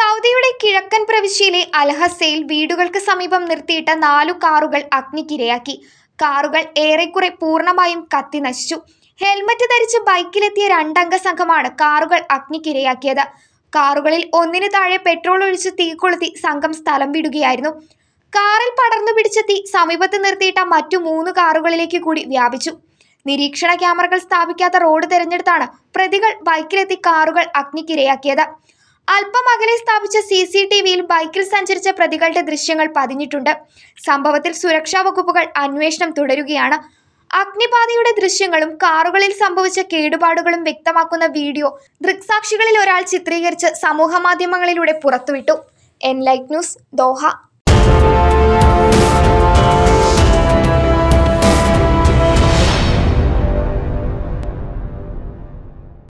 സൗദിയുടെ കിഴക്കൻ പ്രവിശ്യയിലെ അൽഹസയിൽ വീടുകൾക്ക് സമീപം നിർത്തിയിട്ട നാലു കാറുകൾ അഗ്നിക്കിരയാക്കി കാറുകൾ ഏറെക്കുറെ പൂർണ്ണമായും കത്തി നശിച്ചു ഹെൽമറ്റ് ധരിച്ച് ബൈക്കിലെത്തിയ രണ്ടംഗ സംഘമാണ് കാറുകൾ അഗ്നിക്കിരയാക്കിയത് കാറുകളിൽ ഒന്നിനു താഴെ പെട്രോൾ ഒഴിച്ച് തീ കൊളുത്തി സംഘം സ്ഥലം വിടുകയായിരുന്നു കാറിൽ പടർന്നു പിടിച്ച തീ സമീപത്ത് നിർത്തിയിട്ട മറ്റു മൂന്ന് കാറുകളിലേക്ക് കൂടി വ്യാപിച്ചു നിരീക്ഷണ ക്യാമറകൾ സ്ഥാപിക്കാത്ത റോഡ് തെരഞ്ഞെടുത്താണ് പ്രതികൾ ബൈക്കിലെത്തി കാറുകൾ അഗ്നിക്കിരയാക്കിയത് അല്പം അകലെ സ്ഥാപിച്ച സി സി ടി വിയിൽ ബൈക്കിൽ സഞ്ചരിച്ച പ്രതികളുടെ ദൃശ്യങ്ങൾ പതിഞ്ഞിട്ടുണ്ട് സംഭവത്തിൽ സുരക്ഷാ വകുപ്പുകൾ അന്വേഷണം തുടരുകയാണ് അഗ്നിബാധയുടെ ദൃശ്യങ്ങളും കാറുകളിൽ സംഭവിച്ച കേടുപാടുകളും വ്യക്തമാക്കുന്ന വീഡിയോ ദൃക്സാക്ഷികളിൽ ഒരാൾ ചിത്രീകരിച്ച് സമൂഹമാധ്യമങ്ങളിലൂടെ പുറത്തുവിട്ടു എൻ ലൈറ്റ് ന്യൂസ് ദോഹ